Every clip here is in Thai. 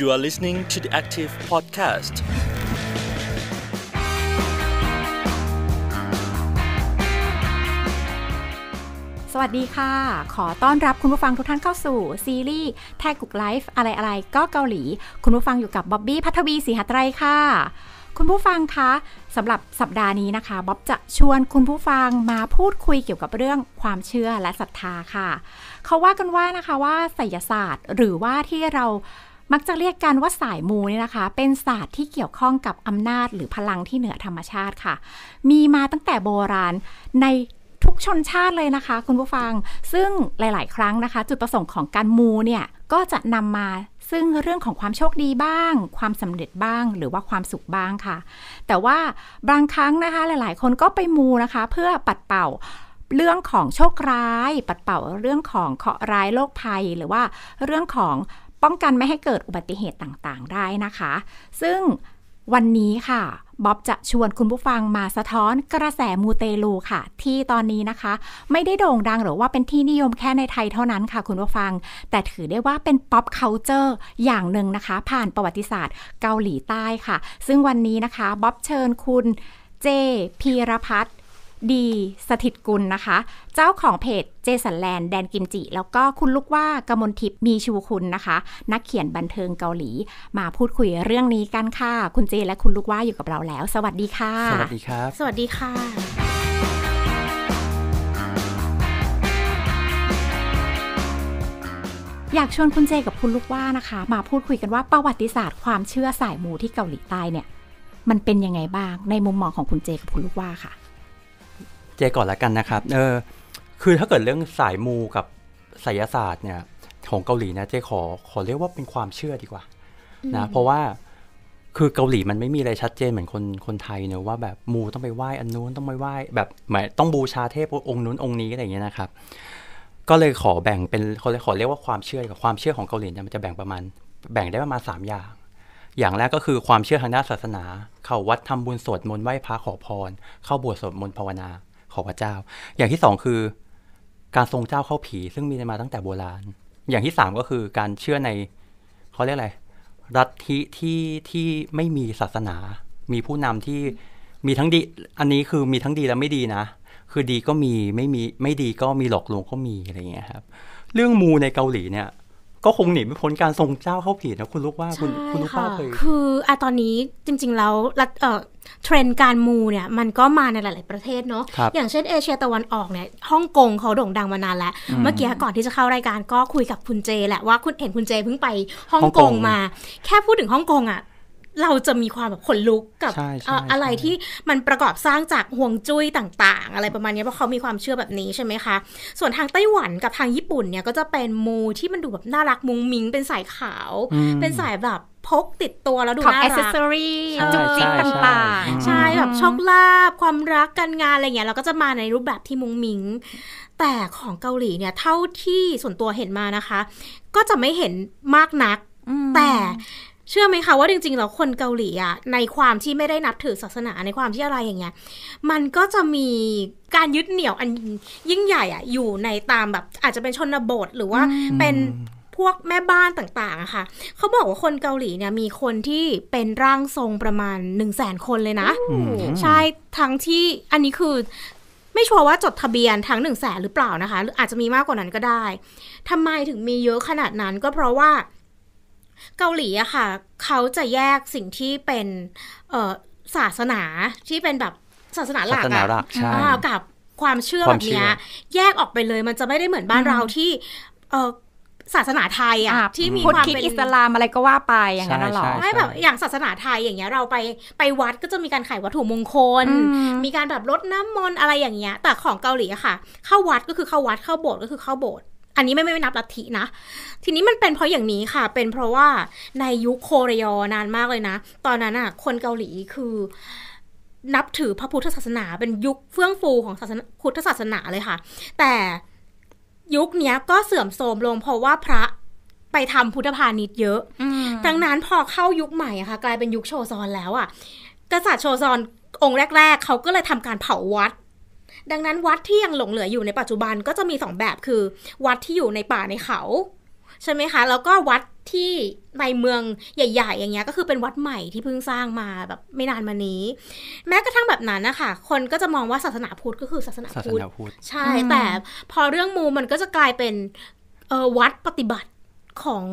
You are listening to the Active Podcast. สวัสดีค่ะ ขอต้อนรับคุณผู้ฟังทุกท่านเข้าสู่ ซีรีส์แท็กกุกไลฟ์อะไรๆก็เกาหลี คุณผู้ฟังอยู่กับบ๊อบบี้พัทวีศรีหัตไรค่ะ คุณผู้ฟังคะสำหรับสัปดาห์นี้นะคะบ๊อบจะชวนคุณผู้ฟังมาพูดคุยเกี่ยวกับเรื่องความเชื่อและศรัทธาค่ะ เขาว่ากันว่านะคะว่าไสยศาสตร์หรือว่าที่เรามักจะเรียกกันว่าสายมูเนี่ยนะคะ เป็นศาสตร์ที่เกี่ยวข้องกับอำนาจหรือพลังที่เหนือธรรมชาติค่ะ มีมาตั้งแต่โบราณในทุกชนชาติเลยนะคะ คุณผู้ฟัง ซึ่งหลาย ๆ ครั้งนะคะ จุดประสงค์ของการมูเนี่ย ก็จะนำมาซึ่งเรื่องของความโชคดีบ้าง ความสำเร็จบ้าง หรือว่าความสุขบ้างค่ะ แต่ว่าบางครั้งนะคะหลาย ๆ คนก็ไปมูนะคะ เพื่อปัดเป่าเรื่องของโชคร้าย ปัดเป่าเรื่องของเคราะห์ร้ายโรคภัย หรือว่าเรื่องของป้องกันไม่ให้เกิดอุบัติเหตุต่างๆได้นะคะ ซึ่งวันนี้ค่ะบ๊อบจะชวนคุณผู้ฟังมาสะท้อนกระแสมูเตลูค่ะ ที่ตอนนี้นะคะ ไม่ได้โด่งดังหรือว่าเป็นที่นิยมแค่ในไทยเท่านั้นค่ะคุณผู้ฟัง แต่ถือได้ว่าเป็นป๊อปเคานเจอร์อย่างหนึ่งนะคะ ผ่านประวัติศาสตร์เกาหลีใต้ค่ะ ซึ่งวันนี้นะคะบ๊อบเชิญคุณเจพีรพัฒน์ดี สถิตกุลนะคะ เจ้าของเพจเจสันแลนด์แดนกิมจิ แล้วก็คุณลูกว่ากมลทิพย์มีชูคุณนะคะ นักเขียนบันเทิงเกาหลี มาพูดคุยเรื่องนี้กันค่ะคุณเจและคุณลูกว่าอยู่กับเราแล้ว สวัสดีค่ะ สวัสดีครับสวัสดีค่ะ อยากชวนคุณเจกับคุณลูกว่านะคะมาพูดคุยกันว่าประวัติศาสตร์ความเชื่อสายมูที่เกาหลีใต้เนี่ย มันเป็นยังไงบ้าง ในมุมมองของคุณเจกับคุณลูกว่าค่ะเจก่อนละกันนะครับ เออ คือถ้าเกิดเรื่องสายมูกับศิยศาสตร์เนี่ยของเกาหลีนะเจขอขอเรียกว่าเป็นความเชื่อดีกว่านะ เพราะว่าคือเกาหลีมันไม่มีอะไรชัดเจนเหมือนคนคนไทยเนอะว่าแบบมูต้องไปไหว้อันนู้นต้องไปไหว้แบบหมายต้องบูชาเทพองค์นู้นองค์นี้อะไรอย่างเงี้ยนะครับ ก็เลยขอแบ่งเป็นเขาเลยขอเรียกว่าความเชื่อกับความเชื่อของเกาหลีเนี่ยมันจะแบ่งประมาณ แบ่งได้ประมาณ3อย่าง อย่างแรกก็คือความเชื่อทางด้านศาสนา เข้าวัดทำบุญสวดมนต์ไหว้พระขอพร เข้าบวชสวดมนต์ภาวนาของพระเจ้า อย่างที่สองคือการทรงเจ้าเข้าผีซึ่งมีมาตั้งแต่โบราณ อย่างที่สามก็คือการเชื่อใน เขาเรียกอะไร รัฐที่ที่ที่ไม่มีศาสนา มีผู้นำที่มีทั้งดีอันนี้คือมีทั้งดีและไม่ดีนะ คือดีก็มีไม่มีไม่ดีก็มีหลอกลวงก็มีอะไรเงี้ยครับ เรื่องมูในเกาหลีเนี่ยก็คงหนีไม่พ้นการทรงเจ้าเข้าผีนะ คุณลูกว่าคุณคุณลูกว่าเคยคืออะตอนนี้จริงๆ แล้วลเออเทรนด์การมูเนี่ยมันก็มาในหลายๆประเทศเนาะอย่างเช่นเอเชียตะวันออกเนี่ยฮ่องกงเขาโด่งดังมานานแล้ว เมื่อกี้ก่อนที่จะเข้ารายการก็คุยกับคุณเจแหละว่าคุณเห็นคุณเจเพิ่งไปฮ่องกงมาแค่พูดถึงฮ่องกงอะเราจะมีความแบบขนลุก กับอะไรที่มันประกอบสร้างจากห่วงจุ้ยต่างๆ อะไรประมาณนี้เพราะเขามีความเชื่อแบบนี้ใช่ไหมคะส่วนทางไต้หวันกับทางญี่ปุ่นเนี่ย ก็จะเป็นมูที่มันดูแบบน่ารักมุ้งมิ้งเป็นสายขาวเป็นสายแบบพกติดตัวแล้วดูน่ารักจุกจิกต่างๆใช่แบบโชคลาภความรักการงานอะไรเงี้ยเราก็จะมาในรูปแบบที่มุ้งมิ้งแต่ของเกาหลีเนี่ยเท่าที่ส่วนตัวเห็นมานะคะ ก็จะไม่เห็นมากนักแต่เชื่อไหมคะว่าจริงๆแล้วคนเกาหลีอะในความที่ไม่ได้นับถือศาสนาในความที่อะไรอย่างเงี้ย มันก็จะมีการยึดเหนี่ยวอันยิ่งใหญ่อะอยู่ในตามแบบอาจจะเป็นชนบทหรือว่าเป็นพวกแม่บ้านต่างๆค่ะเขาบอกว่าคนเกาหลีเนี่ย มีคนที่เป็นร่างทรงประมาณ1นึ่งแสนคนเลยนะ ใช่ ทั้งที่อันนี้คือไม่ชัวร์ว่าจดทะเบียนทั้ง1นึ่งแสนหรือเปล่านะคะหรืออาจจะมีมากกว่านั้นก็ได้ทำไมถึงมีเยอะขนาดนั้นก็เพราะว่าเกาหลีอะค่ะเขาจะแยกสิ่งที่เป็นเอศาสนาที่เป็นแบบศาสนาหลักอะกับความเชื่อแบบเนี้ยแยกออกไปเลยมันจะไม่ได้เหมือนบ้านเราที่เอศาสนาไทยอ่ะที่มีความเป็นอิสลามอะไรก็ว่าไปอย่างนั้นหรอไม่แบบอย่างศาสนาไทยอย่างเงี้ยเราไปไปวัดก็จะมีการขายวัตถุมงคล มีการแบบลดน้ำมนต์อะไรอย่างเงี้ยแต่ของเกาหลีอะค่ะ เข้าวัดก็คือเข้าวัดเข้าโบสถ์ก็คือเข้าโบสถ์อันนี้ไม่ไม่นับลัทธินะทีนี้มันเป็นเพราะอย่างนี้ค่ะ เป็นเพราะว่าในยุคโคเรยอนานมากเลยนะ ตอนนั้นอะคนเกาหลีคือนับถือพระพุทธศาสนาเป็นยุคเฟื่องฟูของศาสนาพุทธศาสนาเลยค่ะ แต่ยุคนี้ก็เสื่อมโทรมลงเพราะว่าพระไปทำพุทธพาณิชย์เยอะดังนั้นพอเข้ายุคใหม่อะค่ะกลายเป็นยุคโชซอนแล้วอะกษัตริย์โชซอนองค์แรก ๆ เขาก็เลยทำการเผาวัดดังนั้นวัดที่ยังหลงเหลืออยู่ในปัจจุบันก็จะมีสองแบบคือวัดที่อยู่ในป่าในเขา ใช่ไหมคะ แล้วก็วัดที่ในเมืองใหญ่ ๆ อย่างเงี้ยก็คือเป็นวัดใหม่ที่เพิ่งสร้างมาแบบไม่นานมานี้ แม้กระทั่งแบบนั้นนะคะคนก็จะมองว่าศาสนาพุทธก็คือ ศาสนาพุทธ ใช่ แต่พอเรื่องมูมันก็จะกลายเป็นวัดปฏิบัติของ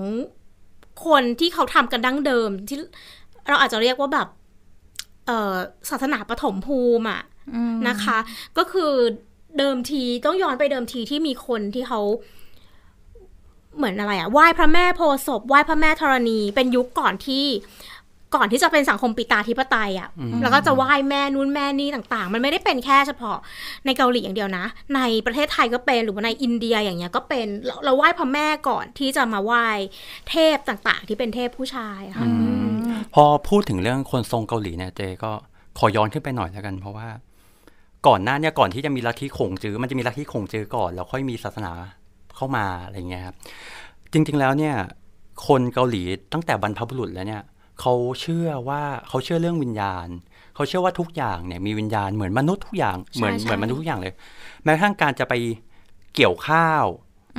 คนที่เขาทำกันดั้งเดิม ที่เราอาจจะเรียกว่าแบบศาสนาปฐมภูมิอ่ะนะคะ ก็คือเดิมทีต้องย้อนไปเดิมทีที่มีคนที่เขาเหมือนอะไรอะไหว้พระแม่โพศพไหว้พระแม่ธรณี เป็นยุคก่อนที่ก่อนที่จะเป็นสังคมปิตาธิปไตยอ่ะแล้วก็จะไหว้แม่นู้นแม่นี่ต่าง ๆ มันไม่ได้เป็นแค่เฉพาะในเกาหลีอย่างเดียวนะ ในประเทศไทยก็เป็นหรือว่าในอินเดียอย่างเงี้ย ก็เป็นเราเราไหว้พระแม่ก่อนที่จะมาไหว้เทพต่าง ๆ ที่เป็นเทพผู้ชายค่ะพอพูดถึงเรื่องคนทรงเกาหลีเนี่ยเจ ก็ ขอย้อนขึ้นไปหน่อยแล้วกันเพราะว่าก่อนหน้าเนี่ยก่อนที่จะมีลัทธิขงจื้อมันจะมีลัทธิขงจื้อก่อนแล้วค่อยมีศาสนาเข้ามาอะไรเงี้ยครับจริงๆแล้วเนี่ยคนเกาหลีตั้งแต่บรรพบุรุษแล้วเนี่ยเขาเชื่อว่าเขาเชื่อเรื่องวิญญาณเขาเชื่อว่าทุกอย่างเนี่ยมีวิญญาณเหมือนมนุษย์ทุกอย่างเหมือนเหมือนมนุษย์ทุกอย่างเลย แม้กระทั่งการจะไปเกี่ยวข้าว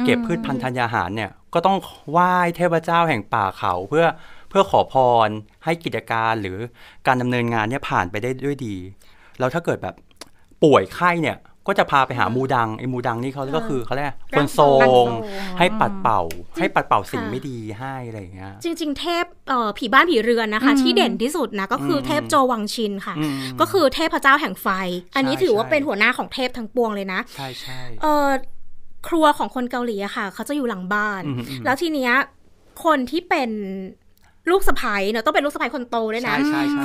เก็บพืชพันธุ์ธัญญาหารเนี่ยก็ต้องไหว้เทพเจ้าแห่งป่าเขา เพื่อเพื่อขอพร ให้กิจการหรือการดำเนินงานเนี่ยผ่านไปได้ด้วยดี แล้วถ้าเกิดแบบป่วยไข้เนี่ยก็จะพาไปหามูดังไอ้มูดังนี่เขาก็คือเขาเรียกคนทรงให้ปัดเป่าให้ปัดเป่าสิ่งไม่ดีให้อะไรเงี้ยจริงๆ เทพผีบ้านผีเรือนนะคะที่เด่นที่สุดนะก็คือเทพโจวังชิน ค่ะ ก็คือเทพเจ้าแห่งไฟ อันนี้ถือว่าเป็นหัวหน้าของเทพทั้งปวงเลยนะใช่ใช่ครัวของคนเกาหลีอะค่ะเขาจะอยู่หลังบ้าน แล้วทีเนี้ยคนที่เป็นลูกสะพ้ายเนาะต้องเป็นลูกสะพ้ายคนโตด้วยนะ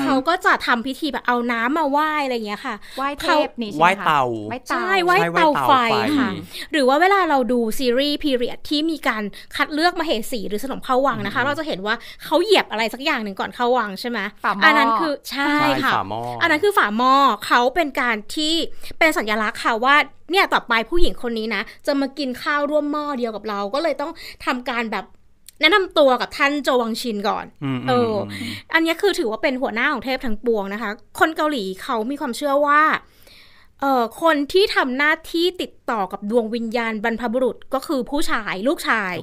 เขาก็จะทำพิธีแบบเอาน้ำมาไหว้อะไรเงี้ยค่ะไหว้เทพนี่ใช่ไหมไหว้เตา ใช่ไหว้เตาไฟค่ะหรือว่าเวลาเราดูซีรีส์พีเรียดที่มีการคัดเลือกมาเหสีหรือสนมเข้าวังนะคะเราจะเห็นว่าเขาเหยียบอะไรสักอย่างหนึ่งก่อนเข้าวังใช่ไหมอันนั้นคือใช่ค่ะอันนั้นคือฝ่าหม้อเขาเป็นการที่เป็นสัญลักษณ์ค่ะว่าเนี่ยต่อไปผู้หญิงคนนี้นะ จะมากินข้าวร่วมหม้อเดียวกับเราก็เลยต้องทำการแบบแนะนำตัวกับท่านโจวังชินก่อน เออ อันนี้คือถือว่าเป็นหัวหน้าของเทพทั้งปวงนะคะ คนเกาหลีเขามีความเชื่อว่า เอ่อ คนที่ทำหน้าที่ติดต่อกับดวงวิญญาณบรรพบุรุษ ก็คือผู้ชายลูกชาย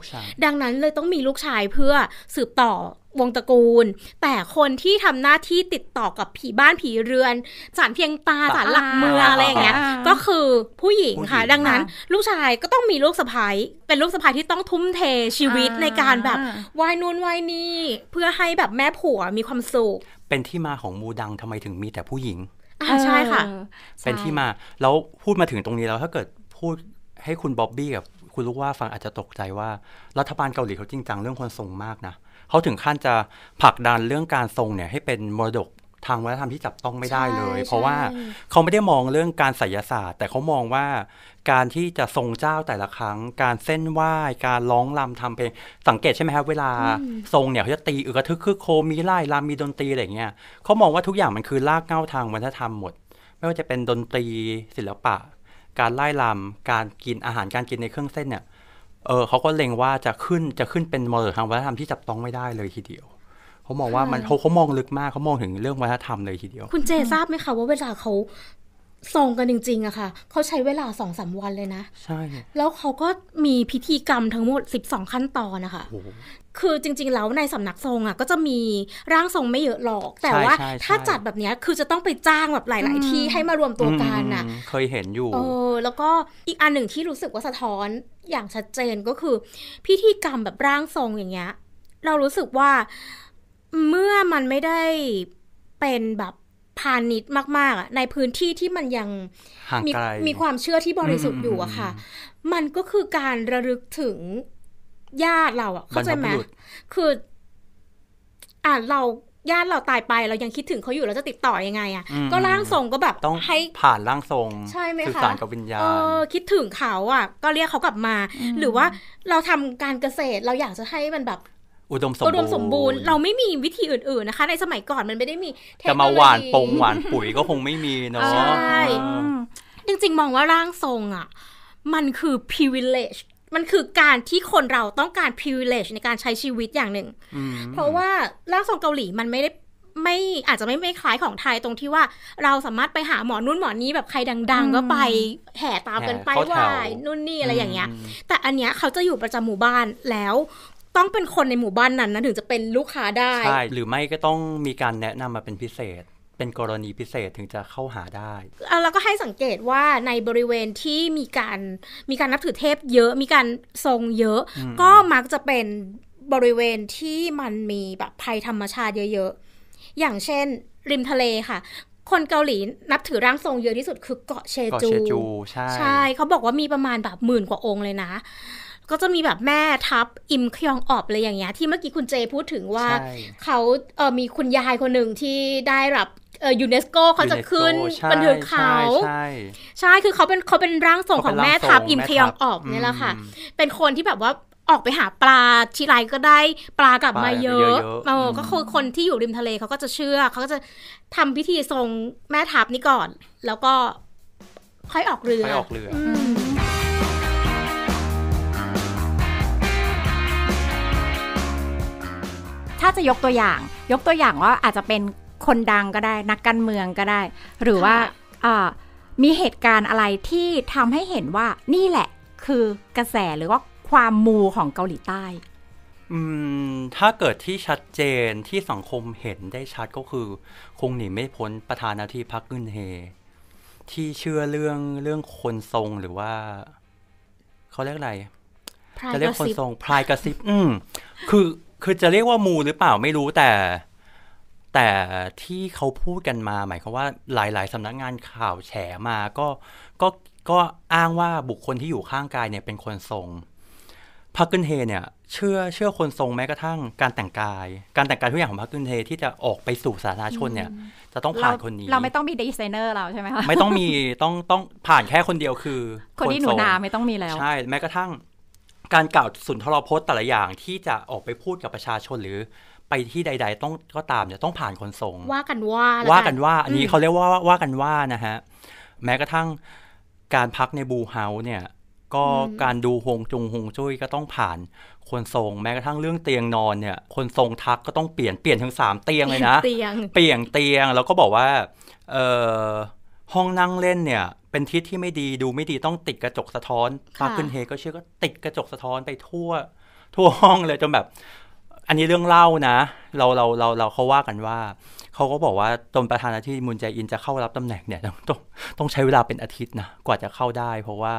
ดังนั้นเลยต้องมีลูกชายเพื่อสืบต่อวงตระกูล แต่คนที่ทำหน้าที่ติดต่อกับผีบ้านผีเรือนสารเพียงตาสารหลักเมืองอะไรอย่างเงี้ยก็คือผู้หญิงค่ะ ดังนั้นลูกชายก็ต้องมีลูกสะพ้ายเป็นลูกสะพ้ายที่ต้องทุ่มเทชีวิตในการแบบวายนู่นวายนี่เพื่อให้แบบแม่ผัวมีความสุขเป็นที่มาของมูดังทำไมถึงมีแต่ผู้หญิงอ่าใช่ค่ะเป็นที่มาแล้วพูดมาถึงตรงนี้แล้วถ้าเกิดพูดให้คุณบ๊อบบี้กับคุณลูกว่าฟังอาจจะตกใจว่ารัฐบาลเกาหลีเขาจริงจังเรื่องคนทรงมากนะเขาถึงขั้นจะผลักดันเรื่องการทรงเนี่ยให้เป็นมรดกทางวัฒนธรรมที่จับต้องไม่ได้เลย เพราะว่าเขาไม่ได้มองเรื่องการศิยศาสตร์แต่เขามองว่าการที่จะทรงเจ้าแต่ละครั้งการเส้นไหว้การร้องลำทำเพลงสังเกตใช่ไหมครับเวลา ทรงเนี่ยเขาจะตีอึกทึกคือโคมีไล่ลามีดนตรีอะไรเงี้ยเขามองว่าทุกอย่างมันคือรากเหง้าทางวัฒนธรรมหมด ไม่ว่าจะเป็นดนตรีศิลปะ การไล่ลำการกินอาหารการกินในเครื่องเส้นเนี่ยเออเขาก็เล็งว่าจะขึ้นจะขึ้นเป็นมรดกทางวัฒนธรรมที่จับต้องไม่ได้เลยทีเดียว เขามองว่ามันเขาเขามองลึกมากเขามองถึงเรื่องวัฒนธรรมเลยทีเดียว คุณเจทราบไหมคะว่าเวลาเขาส่งกันจริงๆอะค่ะ เขาใช้เวลาสองสาวันเลยนะ ใช่แล้วเขาก็มีพิธีกรรมทั้งหมดสสิบองขั้นตอนนะคะ คือจริง ๆ แล้วในสำนักทรงอ่ะ ก็จะมีร่างทรงไม่เยอะหรอก แต่ว่าถ้าจัดแบบนี้คือจะต้องไปจ้างแบบหลายๆที่ให้มารวมตัวกันอ่ะ เคยเห็นอยู่ เออ แล้วก็อีกอันหนึ่งที่รู้สึกว่าสะท้อนอย่างชัดเจนก็คือ พิธีกรรมแบบร่างทรงอย่างเงี้ย เรารู้สึกว่าเมื่อมันไม่ได้เป็นแบบพาณิชย์มากๆ ในพื้นที่ที่มันยังมมีความเชื่อที่บริสุทธิ์อยู่อะค่ะ มันก็คือการระลึกถึงญาติเราอะเข้าใจไหมคือ อ่าเราญาติเราตายไป เรายังคิดถึงเขาอยู่เราจะติดต่อยังไงอะก็ร่างทรงก็แบบต้องให้ ผ่านร่างทรงใช่ไหมคะสื่อสารกับวิญญาณ เออคิดถึงเขาอะะก็เรียกเขากลับมา หรือว่าเราทำการเกษตรเราอยากจะให้มันแบบอุดมสมบูรณ์อุดมสมบูรณ์เราไม่มีวิธีอื่น ๆนะคะ ในสมัยก่อนมันไม่ได้มีจะมาหวานปงหวานปุ๋ยก็คงไม่มีเนาะใช่จริงๆมองว่าร่างทรงอ่ะมันคือ privilege มันคือการที่คนเราต้องการ privilege ในการใช้ชีวิตอย่างหนึ่งเพราะว่าร่างทรงเกาหลีมันไม่ได้ไม่อาจจะไม่ไม่คล้ายของไทยตรงที่ว่าเราสามารถไปหาหมอนุ่นหมอนี้แบบใครดัง ๆ ก็ไปแห่ตามกันไปไหว้นู่นนี่อะไรอย่างเงี้ย แต่อันเนี้ยเขาจะอยู่ประจำหมู่บ้านแล้วต้องเป็นคนในหมู่บ้านนั้นนะถึงจะเป็นลูกค้าได้ใช่หรือไม่ก็ต้องมีการแนะนำมาเป็นพิเศษ เป็นกรณีพิเศษถึงจะเข้าหาได้แล้วก็ให้สังเกตว่าในบริเวณที่มีการมีการนับถือเทพเยอะ มีการทรงเยอะ ก็มักจะเป็นบริเวณที่มันมีแบบภัยธรรมชาติเยอะๆอย่างเช่น ริมทะเลค่ะ คนเกาหลีนับถือร่างทรงเยอะที่สุดคือเกาะเชจูใช่เขาบอกว่ามีประมาณแบบหมื่นกว่าองค์เลยนะก็จะมีแบบแม่ทับอิมคยองออบอะไรอย่างเงี้ยที่เมื่อกี้คุณเจพูดถึงว่า เขาเออมีคุณยายคนหนึ่งที่ได้รับเออยูเนสโกเขาจะขึ้นบันทึกเขาใช่ใช่คือเขาเป็นเขาเป็นร่างทรงของแม่ทับอิมคยองออบเนี่ยแหละค่ะเป็นคนที่แบบว่าออกไปหาปลาทีไรก็ได้ปลากลับมาเยอะเออก็คือคนที่อยู่ริมทะเลเขาก็จะเชื่อเขาก็จะทำพิธีทรงแม่ทับนี้ก่อน แล้วก็ค่อยออกเรือค่อยออกเรือถ้าจะยกตัวอย่าง ยกตัวอย่างว่าอาจจะเป็นคนดังก็ได้ นักการเมืองก็ได้ หรือว่ามีเหตุการณ์อะไรที่ทำให้เห็นว่านี่แหละ คือกระแสหรือว่าความมูของเกาหลีใต้ถ้าเกิดที่ชัดเจนที่สังคมเห็นได้ชัดก็คือ คงหนีไม่พ้นประธานาธิบดีพักกึนเฮที่เชื่อเรื่องเรื่องคนทรงหรือว่าเขาเรียกอะไรจะเรียกคนทรงพลายกระซิบอืม คือคือจะเรียกว่ามูหรือเปล่าไม่รู้แต่แต่ที่เขาพูดกันมา หมายความว่าหลายๆสำนักงานข่าวแฉมาก็ก็ก็อ้างว่าบุคคลที่อยู่ข้างกายเนี่ยเป็นคนทรงพักกึนเฮเนี่ยเชื่อเชื่อคนทรงแม้กระทั่ง การแต่งกาย การแต่งกายทุกอย่างของพักกึนเฮที่จะออกไปสู่สาธารณชนเนี่ย จะต้องผ่านคนนี้เราไม่ต้องมีดีไซเนอร์เราใช่ไหมคะไม่ต้องมีต้องต้องผ่านแค่คนเดียวคือ คนที่หนูนาไม่ต้องมีแล้วใช่แม้กระทั่งการกล่าวสุนทรพจน์แต่ละอย่างที่จะออกไปพูดกับประชาชนหรือไปที่ใด ๆต้องก็ตามจะต้องผ่านคนทรง ว่ากันว่าว่ากันว่า อันนี้เขาเรียกว่าว่ากันว่านะฮะแม้กระทั่งการพักในบูเฮาเนี่ยก็การดูหงจุงหงจุ้ยก็ต้องผ่านคนทรงแม้กระทั่งเรื่องเตียงนอนเนี่ยคนทรงทักก็ต้องเปลี่ยน เปลี่ยนถึงสามเตียงเลยนะเตียงเปลี่ยนเตียงแล้วก็บอกว่าเออห้องนั่งเล่นเนี่ยเป็นทิศที่ไม่ดีดูไม่ดีต้องติดกระจกสะท้อนมาขึ้นเฮก็เชื่อก็ติดกระจกสะท้อนไปทั่ว ทั่วห้อง เลยจนแบบ อันนี้เรื่องเล่านะเราเราเราเราเขาว่ากันว่า เขาก็บอกว่าตนประธานาธิบดีมุนใจอินจะเข้ารับตำแหน่งเนี่ยต้องต้องใช้เวลาเป็นอาทิตย์นะกว่าจะเข้าได้ เพราะว่า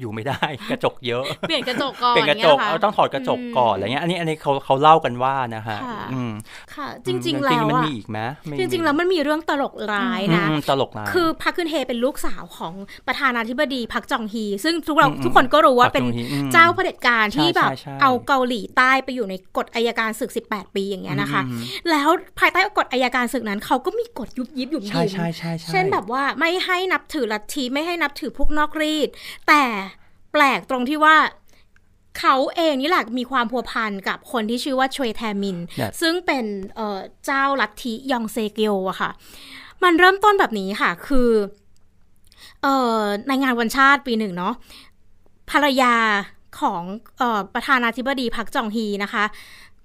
อยู่ไม่ได้กระจกเยอะ เปลี่ยนกระจกก่อนเปลี่ยนกระจกเราต้องถอดกระจกก่อนอะไรเงี้ยอันนี้ อันนี้เขาเขาเล่ากันว่านะฮะค่ะจริงๆแล้วมันมีอีกไหมจริงๆ แล้วมันมีเรื่องตลกร้ายนะตลกร้ายคือพักคุนเฮเป็นลูกสาวของประธานาธิบดีพักจองฮี ซึ่งทุกเราทุกคนก็รู้ว่าเป็นเจ้าเผด็จการ ที่แบบเอาเกาหลีใต้ไปอยู่ในกฎอายการศึก 18 ปีอย่างเงี้ยนะคะ แล้วภายใต้กฎอายการศึกนั้นเขาก็มีกฎยุบยิบอยู่ยิบเช่นแบบว่าไม่ให้นับถือลัทธิไม่ให้นับถือพวกนอกรีดแต่แปลกตรงที่ว่าเขาเองนี่แหละ มีความพัวพันกับคนที่ชื่อว่าชวยแทมิน ซึ่งเป็นเจ้าลัทธิยองเซเกียวอะค่ะ มันเริ่มต้นแบบนี้ค่ะ คือในงานวันชาติปีหนึ่งเนาะภรรยาของออประธานาธิบดีพักจองฮีนะคะ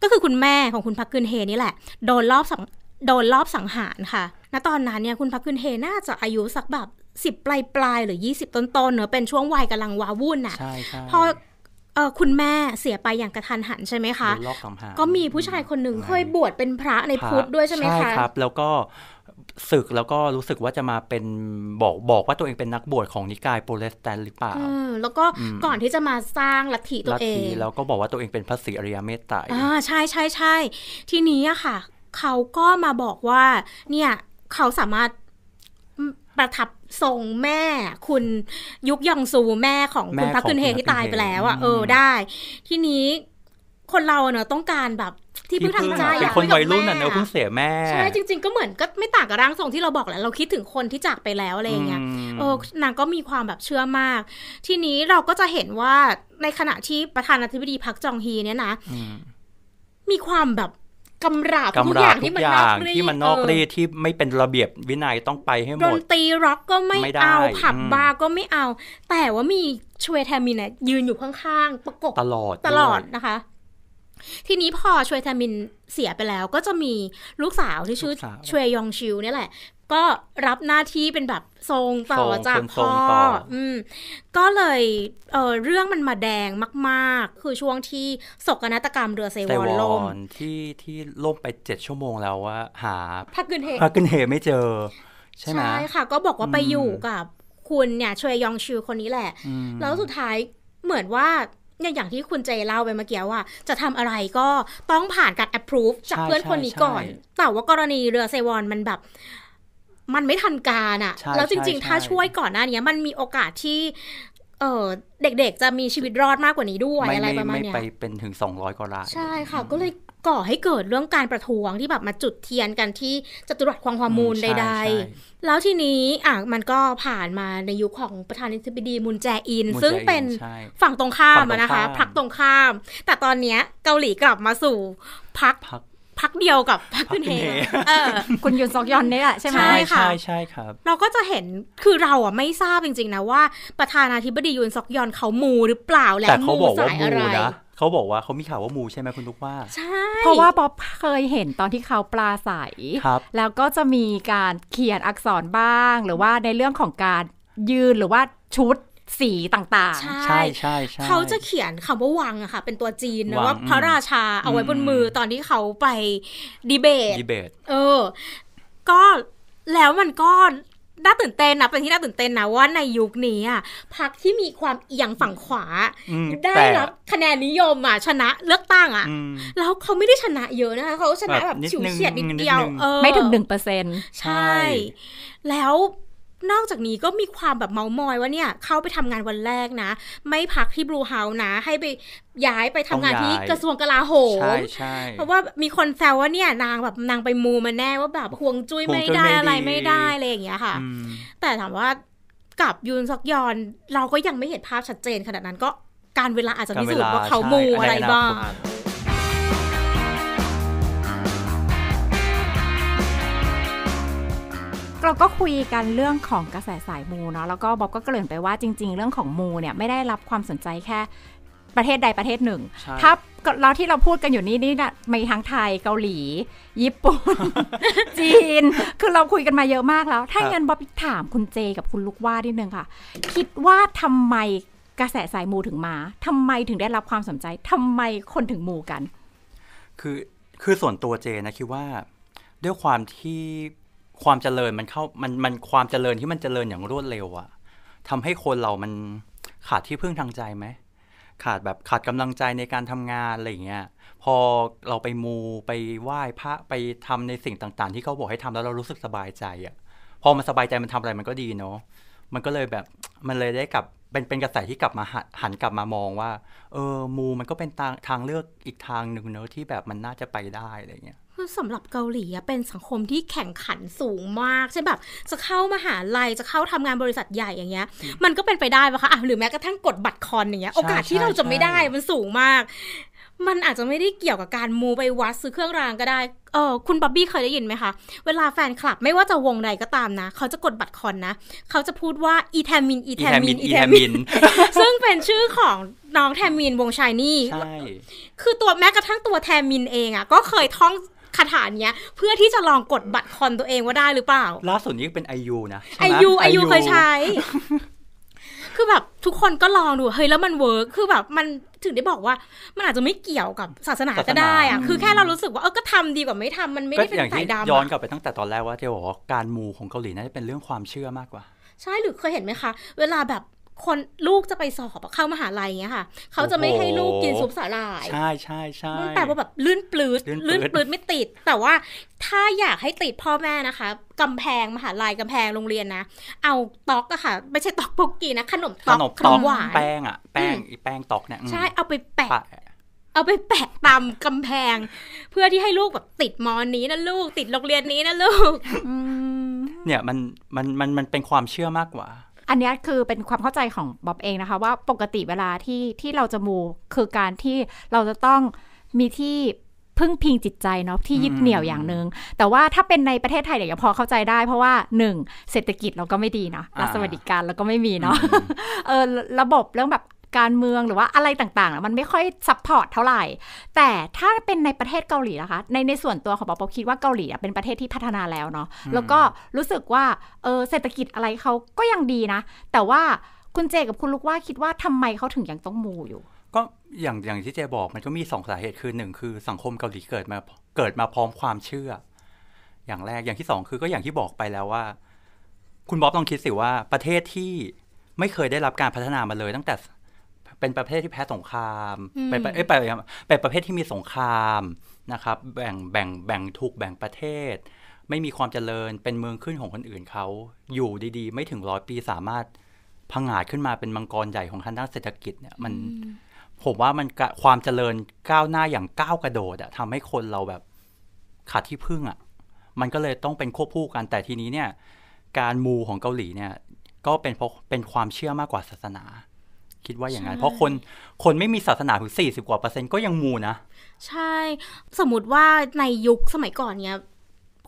ก็คือคุณแม่ของคุณพักกึนเฮนี่แหละ โดนรอบสังโดนรอบสังหารค่ะ ณตอนนั้นเนี่ยคุณพักกึนเฮน่าจะอายุสักแบบสิบปลายปลายหรือยี่สิบต้นต้นเนอะเป็นช่วง วัยกำลังวาวุ่นอ่ะ ใช่ใช่พอเออคุณแม่เสียไปอย่างกระทันหันใช่ไหมคะกก็มีผู้ชายคนหนึ่งเคยบวชเป็นพระใน พุทธ ด้วยใช่ไหมคะ ใช่ ครับ แล้วก็ ศึกแล้วก็รู้สึกว่าจะมาเป็นบอกบอกว่า ตัว เองเป็นนักบวชของนิกายโปรเลสแตนหรือเปล่าแล้วก็ก่อนที่จะมาสร้างลัทธิตัวเองแล้วก็บอกว่าตัวเองเป็นพระศรีอริยเมตตา อ่าใช่ใช่ใช่ ทีนี้อะค่ะ เขาก็มาบอกว่า เนี่ยเขาสามารถประทับทรงแม่คุณยุกยองซูแม่ของคุณพักคุณเฮที่ตายไปแล้วอ่ะเออได้ ที่นี้คนเราเนอะต้องการแบบที่พึ่งทางใจอยากคนวัยรุ่นน่ะเนาะพึ่งเสียแม่ใช่จริงๆก็เหมือนก็ไม่ต่างกับร่างทรงที่เราบอกแหละเราคิดถึงคนที่จากไปแล้วอะไรเงี้ยเออนางก็มีความแบบเชื่อมาก ทีนี้เราก็จะเห็นว่าในขณะที่ประธานาธิบดีพักจองฮีเนี่ยนะมีความแบบกำราบทุกอย่างที่มันนอกรีที่มันนอกรี ที่ไม่เป็นระเบียบวินัยต้องไปให้หมดดนตรีร็อกก็ไม่เอาผับบาร์ก็ไม่เอา แต่ว่ามีชเวทมินเนี่ยยืนอยู่ข้างๆประกบตลอด ตลอดนะคะ ทีนี้พอชเวทมินเสียไปแล้ว ก็จะมีลูกสาวที่ชื่อชเวยองชิวเนี่ยแหละก็รับหน้าที่เป็นแบบทรงต่อจากพ่ออก็เลยเเรื่องมันมาแดงมาก ๆ คือช่วงที่ศกนาฏกรรมเรือเซวอนล่มที่ที่ล่มไปเจ็ดชั่วโมงแล้วว่าหา พักกินเหพักกินเฮไม่เจอ ใช่ไหมใช่ค่ะ ก็บอกว่าไปอยู่กับคุณเนี่ยชวยยองชูคนนี้แหละ แล้วสุดท้ายเหมือนว่าเนี่ยอย่างที่คุณเจเล่าไปเมื่อกี้ว่า จะทำอะไรก็ต้องผ่านการ approve จากเพื่อนคนนี้ก่อนแต่ว่ากรณีเรือเซวอนมันแบบมันไม่ทันการอะแล้วจริงๆถ้าช่วยก่อนหน้านี้มันมีโอกาสที่ เออเด็กๆจะมีชีวิตรอดมากกว่านี้ด้วย อะไรประมาณเนี้ย ไม่ไปเป็นถึง 200กว่าลายใช่ค่ะ ก็เลยก่อให้เกิดเรื่องการประท้วงที่แบบมาจุดเทียนกันที่จตุรัสควงฮอร์มูลใดๆแล้วทีนี้ อ่ะมันก็ผ่านมาในยุคของประธานาธิบดีมุนแจอิน ซึ่งเป็นฝั่งตรงข้ามนะคะ พรรคตรงข้าม แต่ตอนเนี้ยเกาหลีกลับมาสู่พรรคพักเดียวกับพักคุณเฮเออคุณยุนซอกยอนนี่แหละใช่ไหมใช่ค่ะ ใช่ใช่ครับ เราก็จะเห็นคือเราอ่ะไม่ทราบจริง ๆ นะว่าประธานาธิบดียุนซอกยอนเขามูหรือเปล่าแหละแต่เขาบอกว่ามูนะเขาบอกว่าเขามีข่าวว่ามูใช่ไหมคุณลูกว่า ใช่ เพราะว่าป๊อปเคยเห็นตอนที่เขาปลาใสครับ แล้วก็จะมีการเขียนอักษรบ้าง หรือว่าในเรื่องของการยืนหรือว่าชุดสีต่างๆใช่ใช่ใช่เขาจะเขียนคำว่าวังอะค่ะ เป็นตัวจีนนะว่าพระราชาเอาไว้บนมือตอนที่เขาไป ดีเบตดีเบตเออ ก็แล้วมันก็ น่าตื่นเต้นนะเป็นที่น่าตื่นเต้นนะ ว่าในยุคนี้อ่ะพรรคที่มีความเอียงฝั่งขวา ได้รับคะแนนนิยมอ่ะชนะเลือกตั้ง อ่ะ แล้วเขาไม่ได้ชนะเยอะนะคะเขาชนะแบบฉิวเฉียดนิดเดียว ไม่ถึงหนึ่งเปอร์เซ็นต์ใช่ แล้วนอกจากนี้ก็มีความแบบเมามอยว่าเนี่ยเข้าไปทำงานวันแรกนะ ไม่พักที่บลูเฮาส์นะ ให้ไปย้ายไปทำงานที่กระทรวงกลาโหมเพราะว่ามีคนแซวว่าเนี่ยนางแบบนางไปมูมาแน่ว่าแบบห่วงจุ้ยไม่ได้อะไรไม่ได้อะไรอย่างเงี้ยค่ะ แต่ถามว่ากับยูนซอกยอนเราก็ยังไม่เห็นภาพชัดเจนขนาดนั้นก็การเวลาอาจจะพิสูจน์ว่าเขามูอะไรบ้างเราก็คุยกันเรื่องของกระแสสายมูเนาะแล้วก็บ๊อบก็เกริ่นไปว่าจริง ๆ เรื่องของมูเนี่ยไม่ได้รับความสนใจแค่ประเทศใดประเทศหนึ่งถ้าเราที่เราพูดกันอยู่นี่นี่นะมีทั้งไทยเกาหลีญี่ปุ่นจีน คือเราคุยกันมาเยอะมากแล้ว ถ้างั้นบ๊อบถามคุณเจกับคุณลูกว่านิดนึงค่ะคิดว่าทำไมกระแสสายมูถึงมาทำไมถึงได้รับความสนใจ ทำไมคนถึงมูกัน คือคือส่วนตัวเจนะคิดว่าด้วยความที่ความเจริญมันเข้ามันมันความเจริญที่มันเจริญอย่างรวดเร็วอะทำให้คนเรามันขาดที่พึ่งทางใจไหม ขาดแบบขาดกำลังใจในการทำงานอะไรอย่างเงี้ย พอเราไปมูไปไหว้พระไปทำในสิ่งต่างๆที่เขาบอกให้ทำแล้วเรารู้สึกสบายใจอะพอมันสบายใจมันทำอะไรมันก็ดีเนาะมันก็เลยแบบมันเลยได้กลับเป็นเป็นกระแสที่กลับมาหันกลับมามองว่า เออมูมันก็เป็นทางทางเลือกอีกทางหนึ่งเนอะที่แบบมันน่าจะไปได้อะไรเงี้ยสำหรับเกาหลีเป็นสังคมที่แข่งขันสูงมากเช่นแบบจะเข้ามาหาลัยจะเข้าทำงานบริษัทใหญ่อย่างเงี้ย มันก็เป็นไปได้ปะคะะหรือแม้กระทั่งกดบัตรคอนอย่างเงี้ยโอกาสที่เราจะไม่ได้มันสูงมาก มันอาจจะไม่ได้เกี่ยวกับการมูไปวัดซื้อเครื่องรางก็ได้ เออคุณบ๊อบบี้เคยได้ยินไหมคะ เวลาแฟนคลับไม่ว่าจะวงใดก็ตามนะเขาจะกดบัตรคอนนะเขาจะพูดว่าอีแทมินอีแทมินอีแทมิน ซึ่งเป็นชื่อของน้องแทมินวงชายนี่คือตัวแม้กระทั่งตัวแทมินเองอะ่ะ ก็เคยท่องคาถาเนี้ย เพื่อที่จะลองกดบัตรคอนตัวเองว่าได้หรือเปล่าล่าสุดนี้เป็นไอยูนะไอยูไอยูเคยใช้ คือแบบ ทุกคนก็ลองดูเฮ้ยแล้วมันเวิร์กคือแบบมันถึงได้บอกว่า มันอาจจะไม่เกี่ยวกับศาสนาก็ได้อะคือแค่เรารู้สึกว่าเออก็ทำดีกว่าไม่ทำมันไม่ได้เป็นสายดำย้อนกลับไปตั้งแต่ตอนแรกว่าเทวบอกว่าการมูของเกาหลีน่าจะเป็นเรื่องความเชื่อมากกว่า ใช่หรือเคยเห็นไหมคะ เวลาแบบคนลูกจะไปสอบเข้ามหาลัยเงี้ยค่ะ เขาจะไม่ให้ลูกกินซุปสาหร่ายใช่ใช่ใช่แต่ว่าแบบลื่นปลืดลื่นปลืดไม่ติด แต่ว่าถ้าอยากให้ติดพ่อแม่นะคะ กำแพงมหาลัยกำแพงโรงเรียนนะเอาตอกอะค่ะ ไม่ใช่ตอกพกกี้นะขนมตอกขนมหวานแป้งอะแป้งอีแป้งตอกเนี่ยใช่เอาไปแปะ เอาไปแปะตามกำแพง เพื่อที่ให้ลูกแบบติดมอนี้นะลูกติดโรงเรียนนี้นะลูกเนี่ยมันมันมันมันเป็นความเชื่อมากกว่าอันนี้คือเป็นความเข้าใจของบ๊อบเองนะคะ ว่าปกติเวลาที่ที่เราจะมูคือการที่เราจะต้องมีที่พึ่งพิงจิตใจเนาะที่ยึดเหนี่ยวอย่างหนึง่งแต่ว่าถ้าเป็นในประเทศไทยเดี๋ยวพอเข้าใจได้ เพราะว่าหนึ่งเศรษฐกิจเราก็ไม่ดีนะรัฐสวัสดิการเราก็ไม่มีเนาะเออระบบเรื่องแบบการเมืองหรือว่าอะไรต่างๆ มันไม่ค่อยซัพพอร์ตเท่าไหร่ แต่ถ้าเป็นในประเทศเกาหลีนะคะ ในในส่วนตัวของปอปอคิดว่าเกาหลีเป็นประเทศที่พัฒนาแล้วเนาะ แล้วก็รู้สึกว่า เออเศรษฐกิจอะไรเขาก็ยังดีนะ แต่ว่าคุณเจกับคุณลูกว่าคิดว่าทำไมเขาถึงยังต้องมูอยู่ ก็อย่างอย่างที่เจบอกมันก็มีสองสาเหตุ คือหนึ่งคือสังคมเกาหลีเกิดมาเกิดมาพร้อมความเชื่อ อย่างแรก อย่างที่สองคือก็อย่างที่บอกไปแล้วว่า คุณบ๊อบลองคิดสิว่าประเทศที่ไม่เคยได้รับการพัฒนามาเลยตั้งแต่เป็นประเภทที่แพ้สงคราม เป็นประเเป็นประเภทที่มีสงครามนะครับ แบ่งแบ่งแบ่งถูกแบ่งประเทศ ไม่มีความเจริญเป็นเมืองขึ้นของคนอื่นเขาอยู่ดีๆ ไม่ถึงร้อยปีสามารถพังงาขึ้นมาเป็นมังกรใหญ่ของทางด้านเศรษฐกิจเนี่ย มันผมว่ามันความเจริญก้าวหน้าอย่างก้าวกระโดดอะทำให้คนเราแบบขาดที่พึ่งอะมันก็เลยต้องเป็นควบคู่กันแต่ทีนี้เนี่ย การมูของเกาหลีเนี่ย ก็เป็นเพราะเป็นความเชื่อมากกว่าศาสนาคิดว่าอย่างนั้นเพราะคนคนไม่มีศาสนาถึงสี่สิบกว่าเปอร์เซ็นต์ก็ยังมูนะ ใช่ สมมติว่าในยุคสมัยก่อนเนี้ย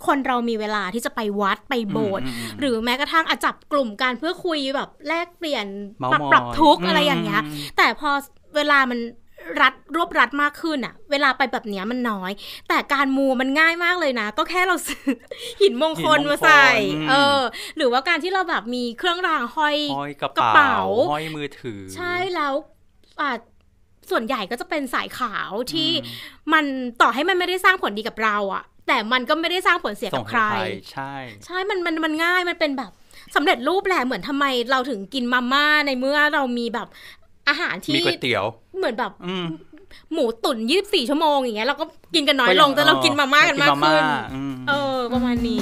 คนเรามีเวลาที่จะไปวัดไปโบสถ์หรือแม้กระทั่งอาจับกลุ่มการเพื่อคุยแบบแลกเปลี่ยนปรับทุกข์อะไรอย่างเงี้ย แต่พอเวลามันรัดรวบรัดมากขึ้นอะเวลาไปแบบเนี้ยมันน้อย แต่การมูมันง่ายมากเลยนะก็แค่เราซื้อหินมงคลมาใส่ เออ หรือว่าการที่เราแบบมีเครื่องรางห้อยกระเป๋าห้อยมือถือ ใช่แล้วอ่าส่วนใหญ่ก็จะเป็นสายขาวที่มันต่อให้มันไม่ได้สร้างผลดีกับเราอะแต่มันก็ไม่ได้สร้างผลเสียกับใครใช่ ใช่มันมันมันง่ายมันเป็นแบบสำเร็จรูปแหละเหมือนทำไมเราถึงกินมาม่าในเมื่อเรามีแบบอาหารที่มีก๋วยเตี๋ยว เหมือนแบบหมูตุ๋นยี่บสี่ชั่วโมงอย่างเงี้ยเราก็กินกันน้อยลงแต่เรากินมาม่ากันมากขึ้น เออประมาณนี้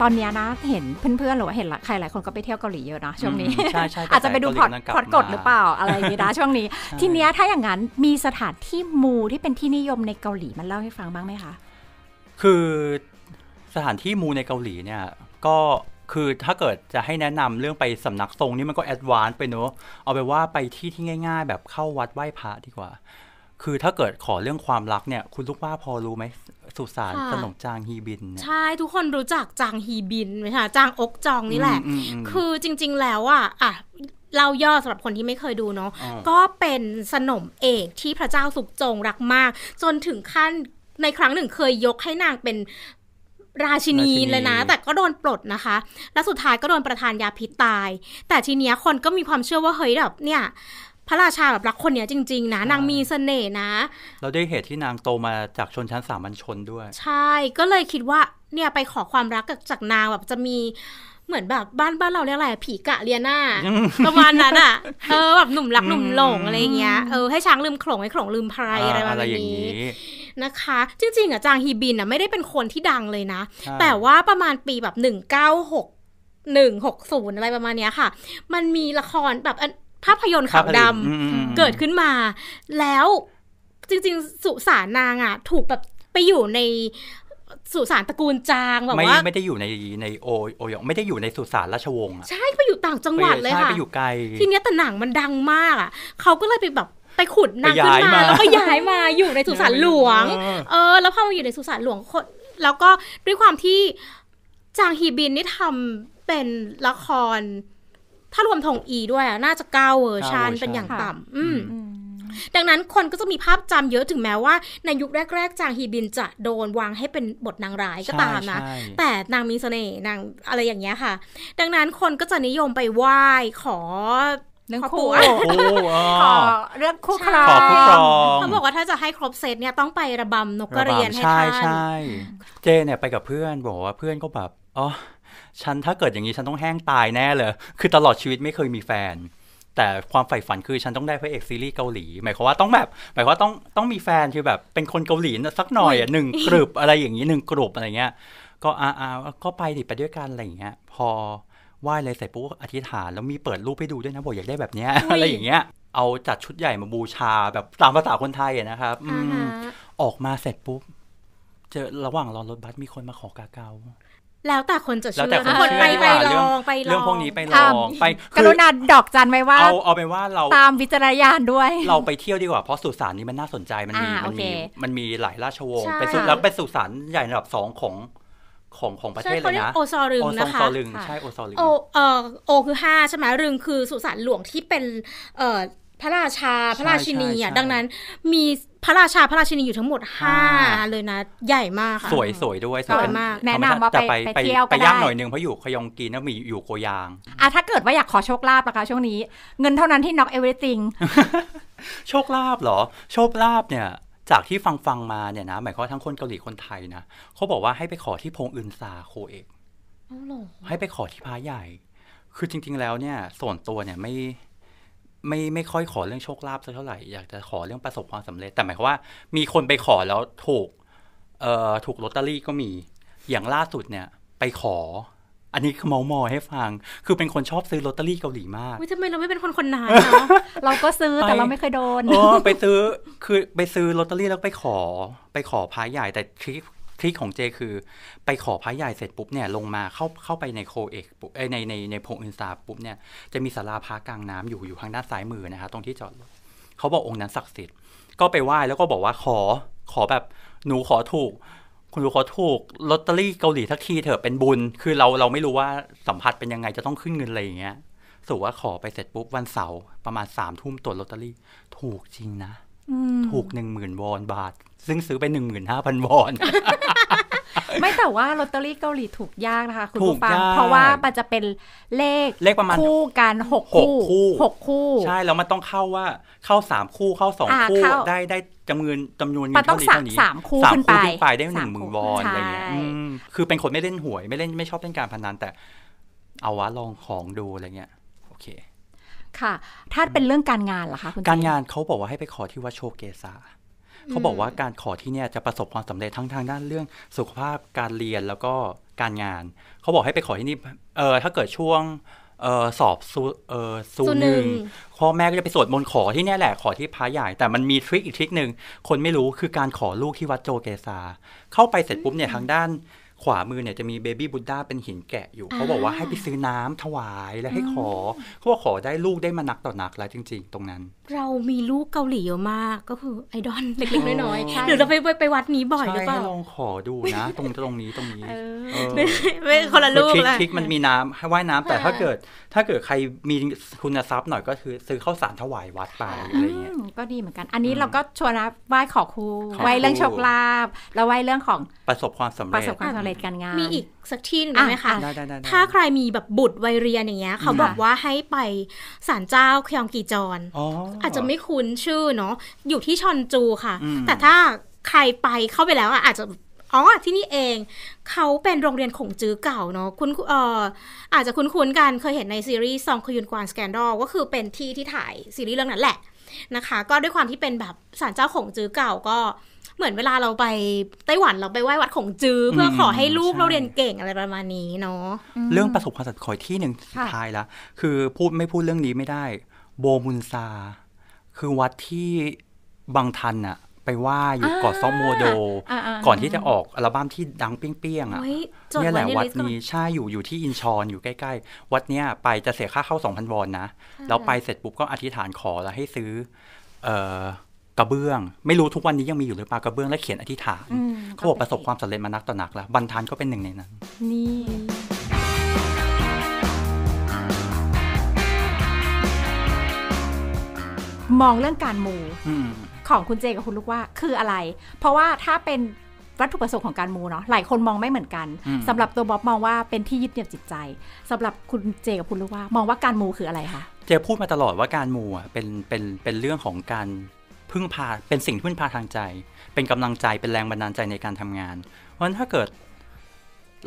ตอนนี้นะเห็นเพื่อนๆ หรือว่าเห็นใครหลายคนก็ไปเที่ยวเกาหลีเยอะนะช่วงนี้ อาจจะไปดูพอดพอดกดหรือเปล่าอะไรอย่างนี้นะช่วงนี้ ทีเนี้ยถ้าอย่างนั้นมีสถานที่มูที่เป็นที่นิยมในเกาหลีมันเล่าให้ฟังบ้างไหมคะคือสถานที่มูในเกาหลีเนี่ย ก็คือถ้าเกิดจะให้แนะนำเรื่องไปสำนักทรงนี่มันก็แอดวานซ์ไปเนอะเอาไปว่าไปที่ที่ง่ายๆ แบบเข้าวัดไหว้พระดีกว่า คือถ้าเกิดขอเรื่องความรักเนี่ย คุณลูกว่าพอรู้ไหมสุสานสนมจางฮีบินใช่ทุกคนรู้จักจางฮีบินไหมคะจางอกจองนี่แหละ คือจริง ๆ แล้วอะอ่ะเราย่อสำหรับคนที่ไม่เคยดูเนาะก็เป็นสนมเอกที่พระเจ้าสุกจงรักมาก จนถึงขั้นในครั้งหนึ่งเคยยกให้นางเป็นราชินี เลยนะ แต่ก็โดนปลดนะคะ แล้วสุดท้ายก็โดนประธานยาพิษตาย แต่ทีเนี้ยคนก็มีความเชื่อว่าเฮ้ยแบบเนี่ย พระราชาแบบรักคนเนี้ยจริงๆนะนางมีเสน่ห์นะ เราได้เหตุที่นางโตมาจากชนชั้นสามัญชนด้วย ใช่ก็เลยคิดว่าเนี่ยไปขอความรักจากนางแบบจะมีเหมือนแบบบ้านบ้านเราเรียกอะไรผีกะเลียนาประมาณนั้นอ่ะเออแบบหนุ่มรักหนุ่มหลงอะไรเงี้ย เออให้ช้างลืมขลงให้ขลงลืมพรยอะไรแบบนี้นะคะ จริงๆอ่ะจางฮีบินอ่ะไม่ได้เป็นคนที่ดังเลยนะ แต่ว่าประมาณปีแบบหนึ่งเก้าหกหนึ่งหกศูนย์อะไรประมาณเนี้ยค่ะ มันมีละครแบบภาพยนตร์ขาวดำเกิดขึ้นมา แล้วจริงๆ สุสานนางอ่ะ ถูกแบบไปอยู่ในสุสานตระกูลจางแบบว่าไม่ได้อยู่ในในโอโอยองไม่ได้อยู่ในสุสานราชวงศ์ใช่ไปอยู่ต่างจังหวัดเลยค่ะไปอยู่ไกลทีเนี้ยแต่หนังมันดังมาก อ่ะเขาก็เลยไปแบบไปขุดนางขึ้นมา แล้วก็ย้ายมาอยู่ในสุสานหลวงเออ แล้วพอมาอยู่ในสุสานหลวงคนแล้วก็ด้วยความที่จางฮีบินนี่ทำเป็นละคร ถ้ารวมทงอีด้วยน่าจะเก้าเวอร์ชันเป็นอย่างต่ำอืมดังนั้นคนก็จะมีภาพจำเยอะถึงแม้ว่าในยุคแรก ๆจางฮีบินจะโดนวางให้เป็นบทนางร้ายก็ตามนะแต่นางมีเสน่ห์นางอะไรอย่างเงี้ยค่ะ ดังนั้นคนก็จะนิยมไปไหว้ขอเรื่องคู่ขอเรื่องคู่ครองเขาบอกว่าถ้าจะให้ครบเซตเนี่ยต้องไประบำนกกระเรียนให้ท่านใช่ใช่เจเนี่ยไปกับเพื่อนบอกว่าเพื่อนก็แบบอ๋อฉันถ้าเกิดอย่างนี้ฉันต้องแห้งตายแน่เลย คือตลอดชีวิตไม่เคยมีแฟนแต่ความใฝ่ฝันคือฉันต้องได้พระเอกซีรีส์เกาหลีหมายความว่าต้องแบบหมายความว่าต้องต้องมีแฟนคือแบบ เป็นคนเกาหลีสักหน่อยอ่ะหนึ่งกลุ่มอะไรอย่างนี้หนึ่งกลุ่มอะไรเงี้ย ก็อ่าอก็ไปดิไปด้วยกันอะไรเงี้ย พอไหว้เลยเสร็จปุ๊บอธิษฐานแล้วมีเปิดรูปให้ดูด้วยนะบอกอยากได้แบบเนี้ยอะไรอย่างเงี้ยเอาจัดชุดใหญ่มาบูชาแบบตามภาษาคนไทยนะครับอออกมาเสร็จปุ๊บเจอระหว่างรอรถบัสมีคนมาขอกาเกาแล้วแต่คนจะเชื่อคนไปไปลองไปลองเรื่องพวกนี้ไปลองไปกรุณาดอกจันไว้ว่าเอาเอาไปว่าเราตามวิจารยาณด้วย เราไปเที่ยวดีกว่าเพราะสุสานนี้มันน่าสนใจมันมีมันมีมันมีหลายราชวงศ์ไปสุแล้วเป็นสุสานใหญ่ระดับสองของของของประเทศเลยนะโอซอรึงนะคะโอซอรึงใช่โอซอรึงโอเออโอคือห้าใช่ไหมรึงคือสุสานหลวงที่เป็นเอ่อพระราชาพระราชินีอ่ะดังนั้นมีพระราชาพระราชินีอยู่ทั้งหมดห้าเลยนะ ใหญ่มากค่ะสวยสวยด้วยสวยมากแนะนำว่าไปไปเที่ยวก็ได้ไปย่างหน่อยนึงเพราะอยู่คยองกีนแล้วมีอยู่โกยางอ่ะถ้าเกิดว่าอยากขอโชคลาภนะคะช่วงนี้เงินเท่านั้นที่น็อกเอเวอร์ติงโชคลาภเหรอ โชคลาภเนี่ย จากที่ฟังฟังมาเนี่ยนะ หมายความทั้งคนเกาหลีคนไทยนะเขาบอกว่าให้ไปขอที่พงอึนซาโคเอกให้ไปขอที่พระใหญ่ คือจริงๆแล้วเนี่ยส่วนตัวเนี่ยไม่ไม่ไม่ค่อยขอเรื่องโชคลาภสักเท่าไหร่อยากจะขอเรื่องประสบความสำเร็จแต่หมายความว่า มีคนไปขอแล้วถูกเอ่อถูกลอตเตอรี่ก็มีอย่างล่าสุดเนี่ยไปขอ อันนี้คือเมามอยให้ฟัง คือเป็นคนชอบซื้อลอตเตอรี่เกาหลีมากทำไมเราไม่เป็นคนคนนั้นเนาะเราก็ซื้อแต่เราไม่เคยโดนออไปซื้อคือไปซื้อลอตเตอรี่แล้วไปขอ ไปขอพายใหญ่แต่คลิปทริคของเจคือไปขอพระใหญ่เสร็จปุ๊บเนี่ยลงมาเข้าเข้าไปในโคเอกปุ๊บในในในพงอินซาปุ๊บเนี่ยจะมีสาราพระกลางน้ำอยู่อยู่ทางด้านซ้ายมือนะคะตรงที่จอดรถเขาบอกองค์นั้นศักดิ์สิทธิ์ก็ไปไหว้ แล้วก็บอกว่าขอขอแบบหนูขอถูก คุณหููขอถูกลอตเตอรี่เกาหลีทักทีเถอะเป็นบุญคือเราเราไม่รู้ว่าสัมผัสเป็นยังไงจะต้องขึ้นเงินอะไรอย่างเงี้ยสุว่าขอไปเสร็จปุ๊บวันเสาร์ประมาณสามทุ่มตรวจลอตเตอรี่ถูกจริงนะถูกหนึ่งหมื่นวอนบาท ซึ่งซื้อไปหนึ่งหมื่นห้าพันวอน ไม่แต่ว่าลอตเตอรี่เกาหลีถูกยากนะคะคุณผู้ฟังเพราะว่ามันจะเป็นเลขเลขประมาณคู่กันหกคู่หกคู่ ใช่แล้วมันต้องเข้าว่าเข้าสามคู่เข้าสองคู่ ได้ได้จำนวนจำนวนเงินเท่านี้เท่านี้สามคู่ขึ้นไปไปได้หนึ่งหมื่นวอน อะไรเงี้ยคือเป็นคนไม่เล่นหวยไม่เล่นไม่ชอบเล่นการพนันแต่ เอาวะลองของดูอะไรเงี้ย โอเคค่ะ ถ้าเป็นเรื่องการงานล่ะคะคุณการงานเขาบอกว่าให้ไปขอที่วัดโชเกษาเขาบอกว่าการขอที่เนี่ยจะประสบความสำเร็จทั้งทางด้านเรื่องสุขภาพการเรียนแล้วก็การงาน เขาบอกให้ไปขอที่นี่ เออถ้าเกิดช่วงออสอบสูเออซูหนึ่งพ่อแม่ก็จะไปสวดมนต์ขอที่นี่แหละขอที่พระใหญ่แต่มันมีทริคอีกทริคหนึ่งคนไม่รู้คือการขอลูกที่วัดโจเกซาเข้าไปเสร็จปุ๊บเนี่ยทางด้านขวามือเนี่ยจะมีเบบี้บุดด้าเป็นหินแกะอยู่ เขาบอกว่าให้ไปซื้อน้ำถวายและให้ขอ เขาบอกขอได้ลูกได้มานักต่อนักแล้วจริงๆ ตรงนั้นเรามีลูกเกาหลีเยอะมากก็คือไอดอลเล็กๆ น้อยๆหรือเราไปไปวัดนี้บ่อยหรือเปล่าลองขอดูนะ ตรงตรงนี้ตรงนี้ไม่คนละลูกละคลิกมันมีน้ำให้ว่ายน้ำแต่ถ้าเกิดถ้าเกิดใครมีคุณทรัพย์หน่อยก็คือซื้อข้าวสารถวายวัดไป อะไรเงี้ยก็ดีเหมือนกัน อันนี้เราก็ชวนนะไหว้ขอครูไหว้เรื่องโชคลาภแล้วไหว้เรื่องของประสบความสำเร็จประสบความสำเร็จการงานมีอีกสักที่หนึ่งไหมคะ ถ้าใครมีแบบบุตรวัยเรียนอย่างเงี้ยเขาบอกว่าให้ไปศาลเจ้าเคียงกีจอนอาจจะไม่คุ้นชื่อเนาะ อยู่ที่ชอนจูค่ะ แต่ถ้าใครไปเข้าไปแล้วอะอาจจะ อ๋อ ที่นี่เอง เขาเป็นโรงเรียนของจื้อเก่าเนาะ คุณเอ่ออาจจะคุ้นๆกันเคยเห็นในซีรีส์ซองคยุนกวานสแกนดอลก็คือเป็นที่ที่ถ่ายซีรีส์เรื่องนั้นแหละนะคะ ก็ด้วยความที่เป็นแบบศาลเจ้าของจื้อเก่าก็เหมือนเวลาเราไปไต้หวันเราไปไหว้วัดของจื้อเพื่อขอให้ลูกเราเรียนเก่งอะไรประมาณนี้เนาะเรื่องประสบความสำเร็จขอยที่หนึ่งสุดท้ายละ คือพูดไม่พูดเรื่องนี้ไม่ได้ โบมุนซา คือวัดที่บางทันอะไปว่าอยู่เกาะซอมโมโดก่อนที่จะออกอัลบั้มที่ดังเปี้ยงๆอ่ะเนี่ยแหละวัดนี้ใช่อยู่อยู่ที่อินชอนอยู่ใกล้ๆวัดเนี้ยไปจะเสียค่าเข้า2,000วอนนะแล้วไปเสร็จปุ๊บก็อธิษฐานขอแล้วให้ซื้อ เกระเบื้อง ไม่รู้ทุกวันนี้ยังมีอยู่หรือเปล่ากระเบื้องและเขียนอธิษฐานเขาบอกประสบความสำเร็จมานักต่อนักแล้วบรรทันก็เป็นหนึ่งในนั้นนี่ มองเรื่องการมูของคุณเจกับคุณลูกว่าคืออะไร เพราะว่าถ้าเป็นวัตถุประสงค์ของการมูเนาะหลายคนมองไม่เหมือนกัน สำหรับตัวบ๊อบมองว่าเป็นที่ยึดเหนี่ยวจิตใจ สำหรับคุณเจกับคุณลูกว่า มองว่าการมูคืออะไรคะเจพูดมาตลอดว่าการมูอ่ะเป็นเป็นเป็นเรื่องของการพึ่งพาเป็นสิ่งที่พึ่งพาทางใจ เป็นกำลังใจเป็นแรงบันดาลใจในการทำงาน เพราะฉะนั้นถ้าเกิด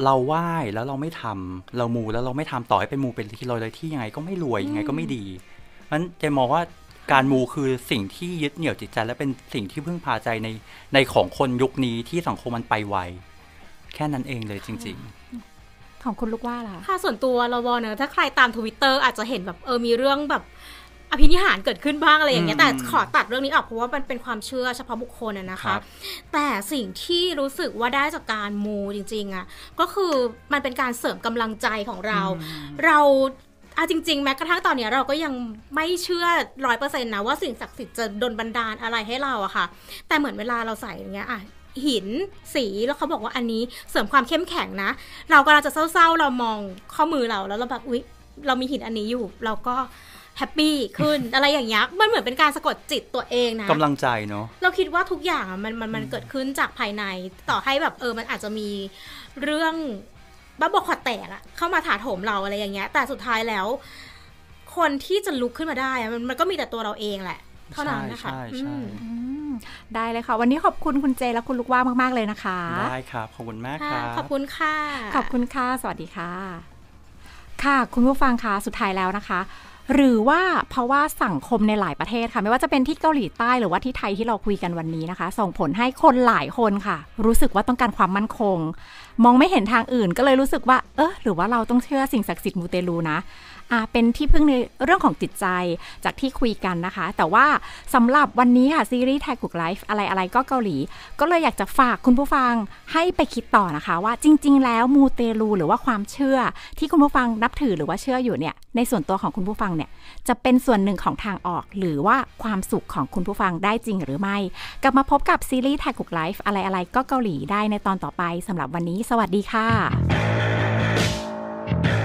เราไหว้แล้วเราไม่ทำเรามูแล้วเราไม่ทำต่อให้เป็นมูเป็นที่ลอยเลยที่ยังไงก็ไม่รวยยังไงก็ไม่ดีเพราะฉะนั้นจะมองว่าการมูคือสิ่งที่ยึดเหนี่ยวจิตใจ และเป็นสิ่งที่พึ่งพาใจในในของคนยุคนี้ที่สังคมมันไปไวแค่นั้นเองเลยจริงๆ ของคุณลูกว่าล่ะค่ะส่วนตัวเราวอเนะถ้าใครตามทวิตเตอร์อาจจะเห็นแบบเออมีเรื่องแบบอภินิหารเกิดขึ้นบ้างอะไรอย่างเงี้ยแต่ขอตัดเรื่องนี้ออกเพราะว่ามันเป็นความเชื่อเฉพาะบุคคลนะคะ แต่สิ่งที่รู้สึกว่าได้จากการมูจริงๆอะ่ะก็คือมันเป็นการเสริมกำลังใจของเรา เราอาจริง ๆ แม้กระทั่งตอนนี้เราก็ยังไม่เชื่อร้อยเปอร์เซ็นต์นะ ว่าสิ่งศักดิ์สิทธิ์จะดนบันดาลอะไรให้เราอะค่ะ แต่เหมือนเวลาเราใส่อย่างเงี้ยอะหินสีแล้วเขาบอกว่าอันนี้ เสริมความเข้มแข็งนะเรากำลังจะเศร้า ๆ เรามองข้อมือเรา แล้วเราแบบอุ๊ย เรามีหินอันนี้อยู่เราก็แฮปปี้ขึ้นอะไรอย่างเงี้ยมันเหมือนเป็นการสะกดจิตตัวเองนะกำลังใจเนาะ เราคิดว่าทุกอย่างอ่ะมันมันมันเกิดขึ้นจากภายใน ต่อให้แบบเออ มันอาจจะมีเรื่องบ้าบอขดแตกอะเข้ามาถาโถมเราอะไรอย่างเงี้ย แต่สุดท้ายแล้ว คนที่จะลุกขึ้นมาได้มันมันก็มีแต่ตัวเราเองแหละ เท่านั้นนะคะได้เลยค่ะ วันนี้ขอบคุณคุณเจและคุณลูกว่ามากๆเลยนะคะได้ครับ ขอบคุณมากค่ะ ขอบคุณค่ะ ขอบคุณค่ะ สวัสดีค่ะ ค่ะ คุณผู้ฟังคะ สุดท้ายแล้วนะคะหรือว่าเพราะว่าสังคมในหลายประเทศค่ะ ไม่ว่าจะเป็นที่เกาหลีใต้หรือว่าที่ไทยที่เราคุยกันวันนี้นะคะ ส่งผลให้คนหลายคนค่ะ รู้สึกว่าต้องการความมั่นคง มองไม่เห็นทางอื่นก็เลยรู้สึกว่า เออ หรือว่าเราต้องเชื่อสิ่งศักดิ์สิทธิ์มูเตลูนะเป็นที่พึ่งในเรื่องของจิตใจจากที่คุยกันนะคะ แต่ว่าสำหรับวันนี้ค่ะ ซีรีส์ไทยกุกไลฟ์อะไรอะไรก็เกาหลี ก็เลยอยากจะฝากคุณผู้ฟังให้ไปคิดต่อนะคะ ว่าจริงๆ แล้วมูเตลูหรือว่าความเชื่อที่คุณผู้ฟังนับถือหรือว่าเชื่ออยู่เนี่ย ในส่วนตัวของคุณผู้ฟังเนี่ยจะเป็นส่วนหนึ่งของทางออก หรือว่าความสุขของคุณผู้ฟังได้จริงหรือไม่กลับมาพบกับซีรีส์ไทยกุกไลฟ์อะไรอะไรก็เกาหลีได้ในตอนต่อไปสำหรับวันนี้ สวัสดีค่ะ